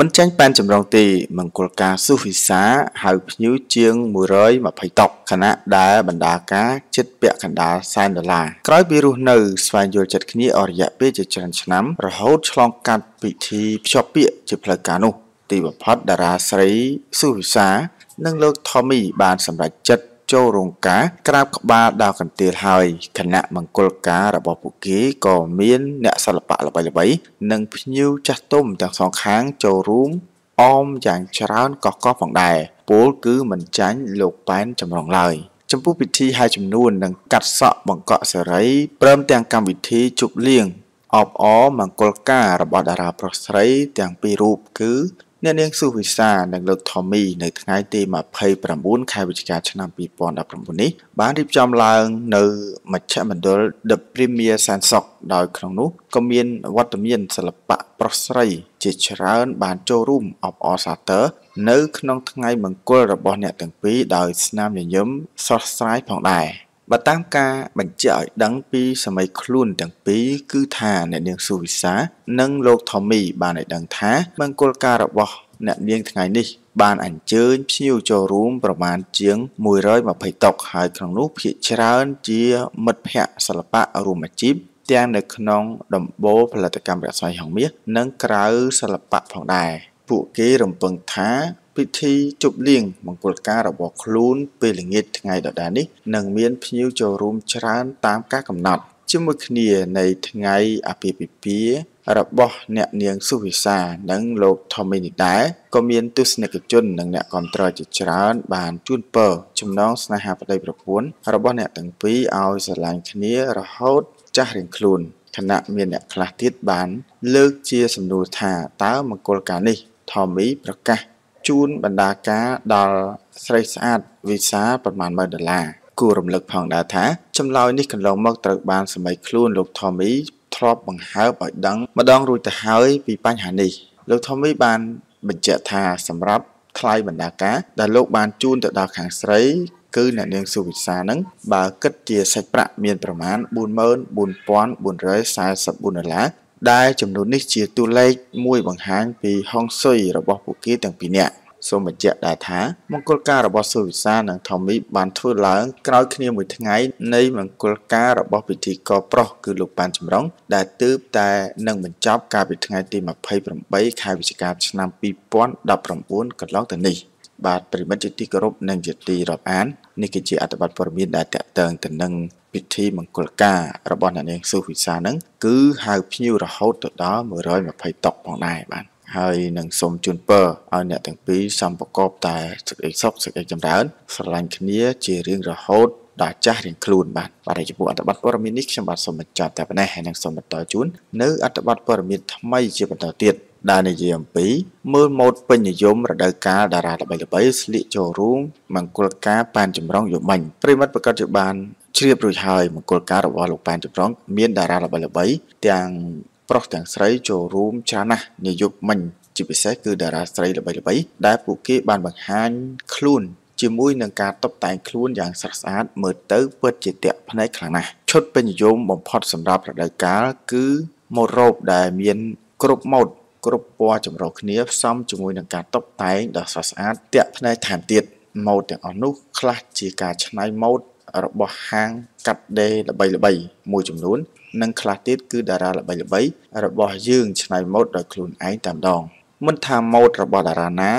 មិនចាញ់ប៉ែនចម្រុងទេមង្គលការសុវិសា ហៅភ្ញៀវជាង120តុកខណៈដែលបណ្ដាការជិតពាក់កណ្ដាលសែនដុល្លារក្រោយពីរស់នៅ ស្វែងយល់ចិត្តគ្នាអររយៈពេលជាច្រើនឆ្នាំរហូតឆ្លងកាត់ពិធីភ្ជាប់ពាក្យជាផ្លូវការនោះ ទីបំផុតតារាស្រីសុវិសា និងលោកថូមីបានសម្រេចចិត្តចូលរោងការក្រាបក្បាលដល់កន្ទាលហើយគណៈមង្គលការរបស់ពួកគេក៏មាន អ្នកសិល្បៈល្បីៗនិងភ្ញៀវចាស់ទុំទាំងសងខាងចូលរួមអមយ៉ាងច្រើនកកកផងដែរពលគឺមិនចាញ់លោកប៉ែនចម្រុងឡើយចំពោះពិធីហែចំនួន និងកាត់សក់បង្កក់សេរី ព្រមទាំងកម្មវិធីជប់លៀងអបអរមង្គលការរបស់តារាប្រុសស្រីទាំងពីររូបគឺអ្នកនាងស៊ូវិសានិងលោកថូមីនៅថ្ងៃទី29ខែវិច្ឆិកាឆ្នាំ2019នេះបានរៀបចំឡើងនៅមជ្ឈមណ្ឌល The Premier Sansoc ដោយក្នុងនោះក៏មានវត្តមានសិល្បៈប្រុសស្រី ជាច្រើន បានចូលរួមអបអរសាទរនៅក្នុងថ្ងៃមង្គលរបស់អ្នកទាំងពីរដោយស្នាមញញឹមស្រស់ស្រាយផងដែរ។បើតាមការបញ្ជាក់ឲ្យដឹងពីសម័យខ្លួនទាំងពីរគឺថាអ្នកនាងសុវិសា និងលោកថូមីបានឲ្យដឹងថាមង្គលការរបស់អ្នកនាងថ្ងៃនេះបានអញ្ជើញភ្ញៀវចូលរួមប្រមាណជាង120តុហើយក្នុងនោះភាគច្រើនជាមិត្តភ័ក្តិសិល្បៈរួមអាជីពទាំងនៅក្នុងដំបូលផលិតកម្មរស្មីហងមាសនិងក្រៅសិល្បៈផងដែរពួកគេរំពឹងថាពិធីជប់លៀងមង្គលការរបស់ខ្លួន ពេលល្ងាចថ្ងៃដដែលនេះនឹងមានភ្ញៀវចូលរួមច្រើនតាមការកំណត់ជាមួយគ្នានៃថ្ងៃអាពាហ៍ពិពាហ៍របស់អ្នកនាងសុវិសា និងលោកថូមីនីដែរក៏មានទស្សនិកជននិងអ្នកគាំទ្រជាច្រើន បានជួនពរចំណងស្នេហាប្តីប្រពន្ធរបស់អ្នកទាំងពីរឲ្យស្រឡាញ់គ្នារហូត ចាស់រៀងខ្លួនខណៈមានអ្នកខ្លះទៀតបាន លើកជា សំណួរថាតើមង្គលការនេះថូមីប្រកាសជូនបណ្ដាការដល់ស្រីស្អាតវីសាប្រមាណ100ដុល្លារគួររំលឹកផងដែរថាចម្លើយនេះកន្លងមកត្រូវបានសម័យខ្លួនលោកថូមីធ្លាប់បង្ហើបឲ្យដឹងម្ដងរួចទៅហើយពីបញ្ហានេះ លោកថូមី បានបញ្ជាក់ថាសម្រាប់ថ្លៃបណ្ដាការដែលលោកបានជូនទៅដល់ខាងស្រីគឺអ្នកនាងសុវិសានឹងបើគិតជាសាច់ប្រាក់មានប្រមាណ44,444ដុល្លារដែលចំនួននេះជាតួលេខមួយបង្ហាញពីហុងស៊ុយរបស់ពួកគេទាំងពីរនាក់សូមបញ្ជាក់ដែរថាមង្គលការរបស់សុវិសានិងថមីបានធ្វើឡើងក្រោយគ្នាមួយថ្ងៃនៃមង្គលការរបស់ពិធីករប្រុសគឺលោកប៉ាន់ចម្រុងដែលទើបតែនឹងបញ្ចប់កាលពីថ្ងៃទី28ខែវិច្ឆិកា ឆ្នាំ2019កន្លងទៅនេះបាទប្រិមិត្តជាទីគោរពនិងជាទីរាប់អាននេះគឺជាអត្ថបទព័ត៌មានដែលតាក់ទងទៅនឹងពិធីមង្គលការរបស់អ្នកនាងសុវិសានឹងគឺហៅភ្ញៀវរហូតទៅដល់120តុកផងដែរបាទហើយនឹងសូមជូនពរឲ្យអ្នកទាំងពីរសំប្រកបតែសេចក្តីសុខសេចក្តីចម្រើនស្រឡាញ់គ្នា ជារៀងរហូតដល់ចាស់រៀងខ្លួនបាទបាទចំពោះអត្ថបទព័ត៌មាននេះខ្ញុំបាទសូមបញ្ចប់តែប៉ុណ្ណេះហើយនឹងសូមបន្តជូននៅអត្ថបទព័ត៌មានថ្មីជាបន្តទៀតដែលនិយាយអំពីមើលម៉ូដពេញនិយមរដូវកាលតារាល្បីៗស្លៀកចូលរួមមង្គលការប៉ានចម្រុងយមាញ់ប្រិមត្តប្រកាសជាបានជ្រាបរួចហើយមង្គលការរបស់លោកប៉ានចម្រុងមានតារាល្បីៗទាំងប្រុសទាំងស្រីចូលរួមច្រើនណាស់នាយប់មិញជាពិសេសគឺតារាស្រីល្បីៗដែលពួកគេបានបង្ហាញខ្លួនជាមួយនឹងការតុបតែងខ្លួនយ៉ាងស្រស់ស្អាត មើលទៅពិតជាទាក់ភ្នែកខ្លាំងណាស់ឈុតពេញនិយមបំផុតសម្រាប់រដូវកាលគឺម៉ូតរ៉ូបដែលមានគ្រប់ម៉ូតគ្រប់ពណ៌ចម្រុះគ្នាផ្សំជាមួយនឹងការតុបតែងដ៏ស្រស់ស្អាត ទាក់ភ្នែកថែមទៀតម៉ូតទាំងអស់នោះខ្លះជាការឆ្នៃម៉ូតរបស់ហាងកាត់ដេរល្បីៗមួយចំនួននិងខ្លះទៀតគឺតារាល្បីៗរបស់យើងឆ្នៃម៉ូដដោយខ្លួនឯងតែម្ដង មិនថាម៉ូដរបស់តារាណា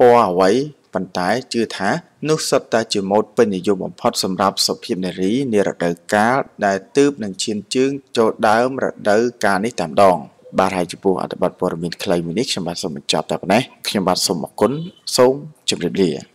ពណ៌អ្វីប៉ុន្តែជឿថានោះសុទ្ធតែជាម៉ូដពេញនិយមបំផុតសម្រាប់ សុភាពនារីនារដូវកាលដែលទើបនឹងឈានជើង ចូលដើមរដូវកាលនេះតែម្ដងបាទហើយចំពោះអត្ថបទព័ត៌មានខ្លីមួយនេះខ្ញុំបាទសូមបញ្ចប់តែប៉ុណ្ណេះខ្ញុំបាទសូមអរគុណសូមជម្រាបលា